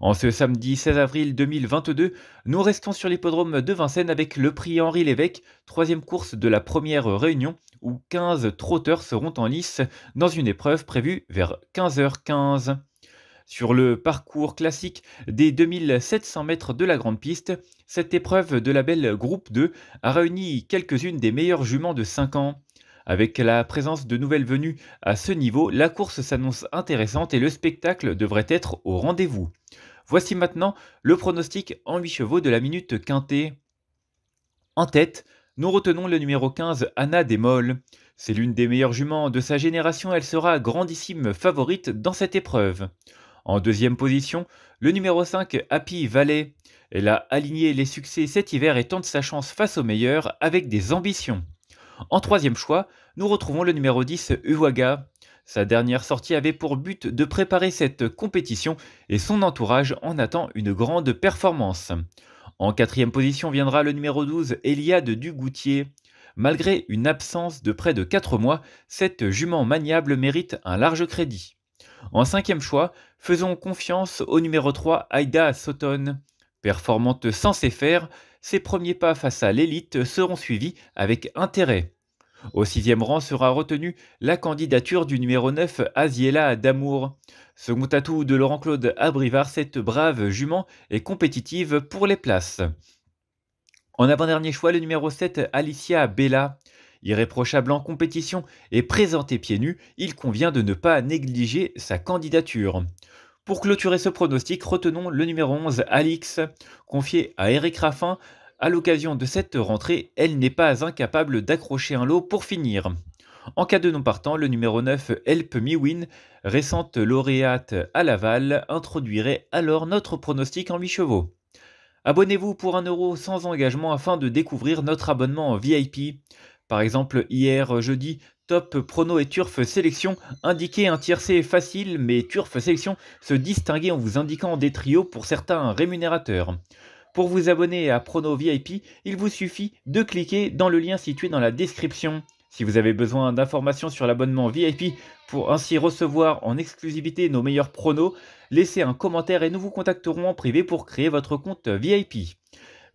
En ce samedi 16 avril 2022, nous restons sur l'hippodrome de Vincennes avec le prix Henri Lévesque, troisième course de la première réunion où 15 trotteurs seront en lice dans une épreuve prévue vers 15h15. Sur le parcours classique des 2700 mètres de la grande piste, cette épreuve de la belle Groupe 2 a réuni quelques-unes des meilleures juments de 5 ans. Avec la présence de nouvelles venues à ce niveau, la course s'annonce intéressante et le spectacle devrait être au rendez-vous. Voici maintenant le pronostic en 8 chevaux de la minute quintée. En tête, nous retenons le numéro 15 Anna Desmolles. C'est l'une des meilleures juments de sa génération, elle sera grandissime favorite dans cette épreuve. En deuxième position, le numéro 5 Happy Valley. Elle a aligné les succès cet hiver et tente sa chance face aux meilleurs avec des ambitions. En troisième choix, nous retrouvons le numéro 10 Uwaga. Sa dernière sortie avait pour but de préparer cette compétition et son entourage en attend une grande performance. En quatrième position viendra le numéro 12 Eliade Dugoutier. Malgré une absence de près de 4 mois, cette jument maniable mérite un large crédit. En cinquième choix, faisons confiance au numéro 3 Aida Soton. Performante censée faire, ses premiers pas face à l'élite seront suivis avec intérêt. Au sixième rang sera retenue la candidature du numéro 9 Aziela Damour. Second atout de Laurent Claude Abrivard, cette brave jument est compétitive pour les places. En avant-dernier choix, le numéro 7 Alicia Bella. Irréprochable en compétition et présenté pieds nus, il convient de ne pas négliger sa candidature. Pour clôturer ce pronostic, retenons le numéro 11, Alix, confié à Eric Raffin. À l'occasion de cette rentrée, elle n'est pas incapable d'accrocher un lot pour finir. En cas de non partant, le numéro 9, Help Me Win, récente lauréate à Laval, introduirait alors notre pronostic en 8 chevaux. Abonnez-vous pour 1€ euro sans engagement afin de découvrir notre abonnement VIP. Par exemple, hier jeudi, Top Prono et Turf Sélection. Indiquer un tiercé facile, mais Turf Sélection se distinguait en vous indiquant des trios pour certains rémunérateurs. Pour vous abonner à Prono VIP, il vous suffit de cliquer dans le lien situé dans la description. Si vous avez besoin d'informations sur l'abonnement VIP pour ainsi recevoir en exclusivité nos meilleurs pronos, laissez un commentaire et nous vous contacterons en privé pour créer votre compte VIP.